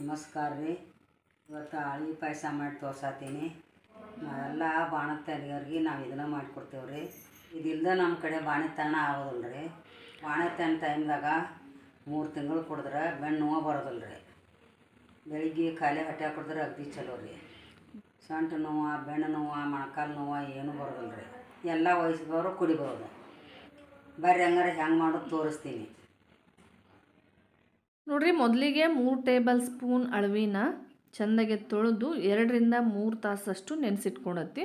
ನಮಸ್ಕಾರ ರೀ ಇವತ್ತು ಹಾಳಿ ಪಾಯಸ ಮಾಡಿ ತೋರ್ಸತ್ತೀನಿ ನಾವೆಲ್ಲ ಬಾಣತ್ತನಿಯವ್ರಿಗೆ ನಾವು ಇದನ್ನ ಮಾಡಿಕೊಡ್ತೇವೆ ರೀ ಇದಿಲ್ಲದೆ ನಮ್ಮ ಕಡೆ ಬಾಣೆತನ ಆಗೋದಿಲ್ಲ ರೀ ಬಾಣೆತನ ಟೈಮ್ದಾಗ ಮೂರು ತಿಂಗಳು ಕುಡಿದ್ರೆ ಬೆಣ್ಣು ನೋವು ಬರೋದಿಲ್ಲ ರೀ ಬೆಳಿಗ್ಗೆ ಖಾಲಿ ಹೊಟ್ಟೆ ಕುಡಿದ್ರೆ ಅಗ್ದಿ ಚಲೋ ರೀ ಸೊಂಟ ನೋವು ಬೆಣ್ಣೆ ನೋವು ಮೊಣಕಾಲು ನೋವು ಏನೂ ಬರೋದಿಲ್ಲ ರೀ ಎಲ್ಲ ವಯಸ್ಸಿದವರು ಕುಡಿಬೋದು ಬರ್ರಿ ಹಂಗಾರೆ ಹೆಂಗೆ ಮಾಡೋದು ತೋರಿಸ್ತೀನಿ ನೋಡ್ರಿ ಮೊದಲಿಗೆ ಮೂರು ಟೇಬಲ್ ಸ್ಪೂನ್ ಅಳವಿನ ಚೆಂದಾಗೆ ತೊಳೆದು ಎರಡರಿಂದ ಮೂರು ತಾಸಷ್ಟು ನೆನೆಸಿಟ್ಕೊಳತ್ತಿ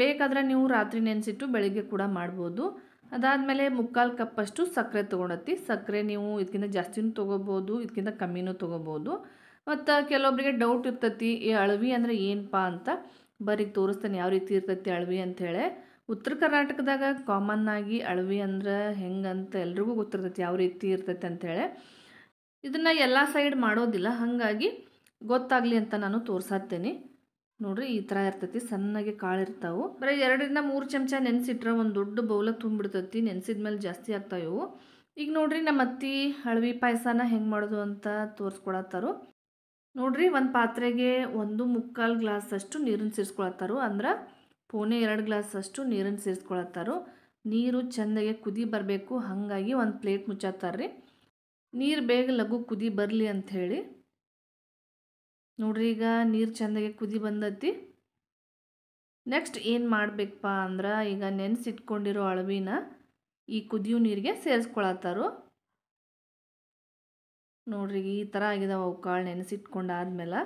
ಬೇಕಾದ್ರೆ ನೀವು ರಾತ್ರಿ ನೆನೆಸಿಟ್ಟು ಬೆಳಿಗ್ಗೆ ಕೂಡ ಮಾಡ್ಬೋದು ಅದಾದಮೇಲೆ ಮುಕ್ಕಾಲು ಕಪ್ಪಷ್ಟು ಸಕ್ಕರೆ ತೊಗೊಂಡತ್ತಿ ಸಕ್ಕರೆ ನೀವು ಇದಕ್ಕಿಂತ ಜಾಸ್ತಿನೂ ತೊಗೋಬೋದು ಇದಕ್ಕಿಂತ ಕಮ್ಮಿನೂ ತೊಗೋಬೋದು ಮತ್ತು ಕೆಲವೊಬ್ಬರಿಗೆ ಡೌಟ್ ಇರ್ತೈತಿ ಈ ಅಳವಿ ಅಂದರೆ ಏನಪ್ಪ ಅಂತ ಬರೀ ತೋರಿಸ್ತಾನೆ ಯಾವ ರೀತಿ ಇರ್ತೈತಿ ಅಳವಿ ಅಂಥೇಳಿ ಉತ್ತರ ಕರ್ನಾಟಕದಾಗ ಕಾಮನ್ ಆಗಿ ಅಳವಿ ಅಂದ್ರೆ ಹೆಂಗಂತ ಎಲ್ರಿಗೂ ಗೊತ್ತಿರ್ತೈತಿ ಯಾವ ರೀತಿ ಇರ್ತೈತೆ ಅಂಥೇಳಿ ಇದನ್ನು ಎಲ್ಲ ಸೈಡ್ ಮಾಡೋದಿಲ್ಲ ಹಾಗಾಗಿ ಗೊತ್ತಾಗಲಿ ಅಂತ ನಾನು ತೋರ್ಸಾತ್ತೇನೆ ನೋಡ್ರಿ ಈ ಥರ ಇರ್ತೈತಿ ಸಣ್ಣಗೆ ಕಾಳು ಇರ್ತಾವೆ ಬರೀ ಎರಡರಿಂದ ಮೂರು ಚಮಚ ನೆನೆಸಿಟ್ರೆ ಒಂದು ದೊಡ್ಡ ಬೌಲ ತುಂಬಿಡ್ತೈತಿ ನೆನೆಸಿದ ಮೇಲೆ ಜಾಸ್ತಿ ಆಗ್ತಾವೆ ಈಗ ನೋಡ್ರಿ ನಮ್ಮ ಅತ್ತಿ ಹಳವಿ ಪಾಯಸನ ಹೆಂಗೆ ಮಾಡೋದು ಅಂತ ತೋರಿಸ್ಕೊಳತ್ತಾರು ನೋಡ್ರಿ ಒಂದು ಪಾತ್ರೆಗೆ ಒಂದು ಮುಕ್ಕಾಲು ಗ್ಲಾಸಷ್ಟು ನೀರನ್ನು ಸೇರಿಸ್ಕೊಳತ್ತಾರು ಅಂದ್ರೆ ಪೋನೆ ಎರಡು ಗ್ಲಾಸಷ್ಟು ನೀರನ್ನು ಸೇರಿಸ್ಕೊಳತ್ತಾರು ನೀರು ಚೆಂದಾಗೆ ಕುದಿ ಬರಬೇಕು ಹಾಗಾಗಿ ಒಂದು ಪ್ಲೇಟ್ ಮುಚ್ಚಾತ್ತಾರ್ರಿ ನೀರು ಬೇಗ ಲಘು ಕುದಿ ಬರಲಿ ಅಂಥೇಳಿ ನೋಡ್ರಿ ಈಗ ನೀರು ಚೆಂದಾಗಿ ಕುದಿ ಬಂದತಿ ನೆಕ್ಸ್ಟ್ ಏನು ಮಾಡಬೇಕಪ್ಪ ಅಂದ್ರೆ ಈಗ ನೆನೆಸಿಟ್ಕೊಂಡಿರೋ ಅಳವಿನ ಈ ಕುದಿಯೋ ನೀರಿಗೆ ಸೇರಿಸ್ಕೊಳತ್ತಾರು ನೋಡ್ರಿ ಈ ಥರ ಆಗಿದಾವೆ ಅವು ಕಾಳು ನೆನೆಸಿಟ್ಕೊಂಡಾದ್ಮೇಲೆ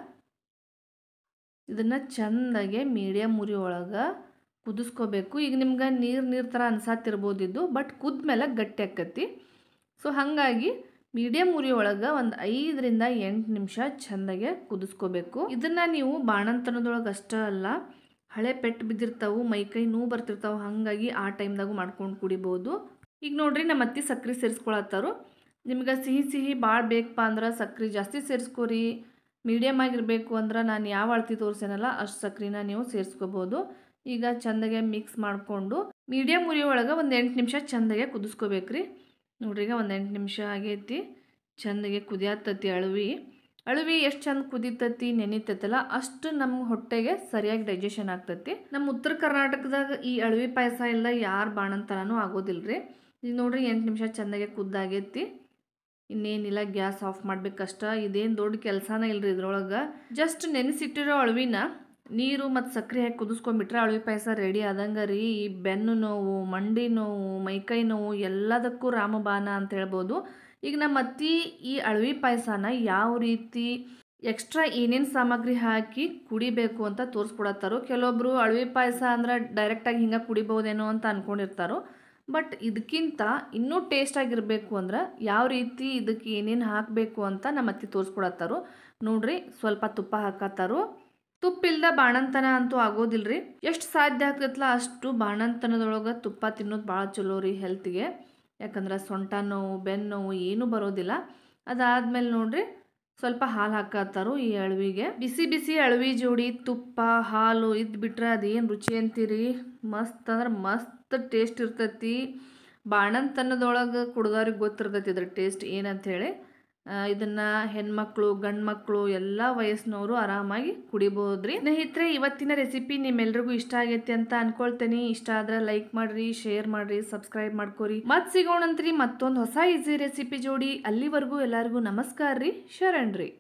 ಇದನ್ನು ಚೆಂದಾಗೆ ಮೀಡಿಯಮ್ ಉರಿ ಒಳಗೆ ಕುದಿಸ್ಕೋಬೇಕು ಈಗ ನಿಮ್ಗೆ ನೀರು ನೀರು ಥರ ಅನ್ಸಾತಿರ್ಬೋದಿದ್ದು ಬಟ್ ಕುದ್ಮೇಲೆ ಗಟ್ಟಿ ಆಕತಿ ಸೊ ಹಾಗಾಗಿ ಮೀಡಿಯಂ ಉರಿ ಒಳಗ ಒಂದು ಐದರಿಂದ ಎಂಟು ನಿಮಿಷ ಚೆಂದಾಗೆ ಕುದಿಸ್ಕೋಬೇಕು ಇದನ್ನ ನೀವು ಬಾಣಂತನದೊಳಗೆ ಅಷ್ಟ ಅಲ್ಲ ಹಳೆ ಪೆಟ್ಟು ಮೈ ಕೈ ನೋವು ಬರ್ತಿರ್ತಾವೆ ಹಾಗಾಗಿ ಆ ಟೈಮ್ದಾಗೂ ಮಾಡ್ಕೊಂಡು ಕುಡಿಬೋದು ಈಗ ನೋಡ್ರಿ ನಮ್ಮ ಅತ್ತಿ ಸಕ್ಕರೆ ಸೇರಿಸ್ಕೊಳತ್ತಾರು ನಿಮ್ಗೆ ಸಿಹಿ ಸಿಹಿ ಭಾಳ ಬೇಕಪ್ಪ ಅಂದ್ರೆ ಸಕ್ರೆ ಜಾಸ್ತಿ ಸೇರಿಸ್ಕೊರಿ ಮೀಡಿಯಮ್ ಆಗಿರಬೇಕು ಅಂದ್ರೆ ನಾನು ಯಾವ ಅಳತಿ ತೋರಿಸೇನಲ್ಲ ಅಷ್ಟು ಸಕ್ರೆನ ನೀವು ಸೇರಿಸ್ಕೋಬೋದು ಈಗ ಚಂದಗೆ ಮಿಕ್ಸ್ ಮಾಡಿಕೊಂಡು ಮೀಡಿಯಮ್ ಉರಿ ಒಳಗೆ ಒಂದು ಎಂಟು ನಿಮಿಷ ಚೆಂದಾಗೆ ಕುದಿಸ್ಕೋಬೇಕ್ರಿ ನೋಡ್ರಿ ಈಗ ಒಂದು ಎಂಟು ನಿಮಿಷ ಆಗೈತಿ ಚೆಂದಗೆ ಕುದಿಯತ್ತತಿ ಅಳವಿ ಅಳವಿ ಎಷ್ಟು ಚಂದ ಕುದಿತತಿ ನೆನಿತೈತಲ್ಲ ಅಷ್ಟು ನಮ್ಮ ಹೊಟ್ಟೆಗೆ ಸರಿಯಾಗಿ ಡೈಜೆಷನ್ ಆಗ್ತತಿ ನಮ್ಮ ಉತ್ತರ ಕರ್ನಾಟಕದಾಗ ಈ ಅಳವಿ ಪಾಯಸ ಇಲ್ಲ ಯಾರು ಬಾಣಂತನೂ ಆಗೋದಿಲ್ಲ ರೀ ಈಗ ನೋಡ್ರಿ ಎಂಟು ನಿಮಿಷ ಚೆಂದಾಗೆ ಕುದ್ದಾಗೈತಿ ಇನ್ನೇನಿಲ್ಲ ಗ್ಯಾಸ್ ಆಫ್ ಮಾಡ್ಬೇಕಷ್ಟ ಇದೇನು ದೊಡ್ಡ ಕೆಲಸನೇ ಇಲ್ಲರಿ ಇದ್ರೊಳಗೆ ಜಸ್ಟ್ ನೆನೆಸಿಟ್ಟಿರೋ ಅಳವಿನ ನೀರು ಮತ್ತು ಸಕ್ಕರೆ ಹಾಕಿ ಕುದಿಸ್ಕೊಂಡ್ಬಿಟ್ರೆ ಅಳವಿ ಪಾಯಸ ರೆಡಿ ಆದಂಗೆ ರೀ ಈ ಬೆನ್ನು ನೋವು ಮಂಡಿ ನೋವು ಮೈಕೈ ನೋವು ಎಲ್ಲದಕ್ಕೂ ರಾಮಬಾನ ಅಂತ ಹೇಳ್ಬೋದು ಈಗ ನಮ್ಮ ಅತ್ತಿ ಈ ಅಳವಿ ಪಾಯಸನ ಯಾವ ರೀತಿ ಎಕ್ಸ್ಟ್ರಾ ಏನೇನು ಸಾಮಗ್ರಿ ಹಾಕಿ ಕುಡಿಬೇಕು ಅಂತ ತೋರಿಸ್ಕೊಡತ್ತಾರೋ ಕೆಲವೊಬ್ಬರು ಅಳವಿ ಪಾಯಸ ಅಂದ್ರೆ ಡೈರೆಕ್ಟಾಗಿ ಹಿಂಗೆ ಕುಡಿಬೋದೇನೋ ಅಂತ ಅಂದ್ಕೊಂಡಿರ್ತಾರೋ ಬಟ್ ಇದಕ್ಕಿಂತ ಇನ್ನೂ ಟೇಸ್ಟಾಗಿರಬೇಕು ಅಂದ್ರೆ ಯಾವ ರೀತಿ ಇದಕ್ಕೆ ಏನೇನು ಹಾಕಬೇಕು ಅಂತ ನಮ್ಮ ಅತ್ತಿ ತೋರಿಸ್ಕೊಡತ್ತಾರೋ ನೋಡ್ರಿ ಸ್ವಲ್ಪ ತುಪ್ಪ ಹಾಕತ್ತಾರೋ ತುಪ್ಪಿಲ್ದ ಬಾಣಂತನ ಅಂತೂ ಆಗೋದಿಲ್ಲರಿ ಎಷ್ಟು ಸಾಧ್ಯ ಆಗ್ತೈತಲ್ಲ ಅಷ್ಟು ಬಾಣಂತನದೊಳಗೆ ತುಪ್ಪ ತಿನ್ನೋದು ಭಾಳ ಚಲೋ ರೀ ಹೆಲ್ತ್ಗೆ ಯಾಕಂದ್ರೆ ಸೊಂಟ ನೋವು ಬೆನ್ನು ನೋವು ಏನೂ ಬರೋದಿಲ್ಲ ಅದಾದಮೇಲೆ ನೋಡ್ರಿ ಸ್ವಲ್ಪ ಹಾಲು ಹಾಕತ್ತಾರು ಈ ಅಳವಿಗೆ ಬಿಸಿ ಬಿಸಿ ಅಳವಿ ಜೋಡಿ ತುಪ್ಪ ಹಾಲು ಇದು ಬಿಟ್ರೆ ಅದೇನು ರುಚಿ ಅಂತೀರಿ ಮಸ್ತ್ ಅಂದ್ರೆ ಮಸ್ತ್ ಟೇಸ್ಟ್ ಇರ್ತೈತಿ ಬಾಣಂತನದೊಳಗೆ ಕುಡ್ದವ್ರಿಗೆ ಗೊತ್ತಿರ್ತೈತಿ ಅದ್ರ ಟೇಸ್ಟ್ ಹೇಳಿ ಇದನ್ನ ಹೆಣ್ಮಕ್ಳು ಗಂಡ್ಮಕ್ಳು ಮಕ್ಕಳು ಎಲ್ಲ ವಯಸ್ಸಿನವರು ಆರಾಮಾಗಿ ಕುಡಿಬೋದ್ರಿ ಸ್ನೇಹಿತರೆ ಇವತ್ತಿನ ರೆಸಿಪಿ ಎಲ್ರಿಗೂ ಇಷ್ಟ ಆಗೈತೆ ಅಂತ ಅನ್ಕೊಳ್ತೇನೆ ಇಷ್ಟ ಆದ್ರೆ ಲೈಕ್ ಮಾಡ್ರಿ ಶೇರ್ ಮಾಡ್ರಿ ಸಬ್ಸ್ಕ್ರೈಬ್ ಮಾಡ್ಕೋರಿ ಮತ್ತೆ ಸಿಗೋಣಂತ್ರಿ ಮತ್ತೊಂದು ಹೊಸ ಈಸಿ ರೆಸಿಪಿ ಜೋಡಿ ಅಲ್ಲಿವರೆಗೂ ಎಲ್ಲರಿಗೂ ನಮಸ್ಕಾರ ರೀ ಶರಣ್ರಿ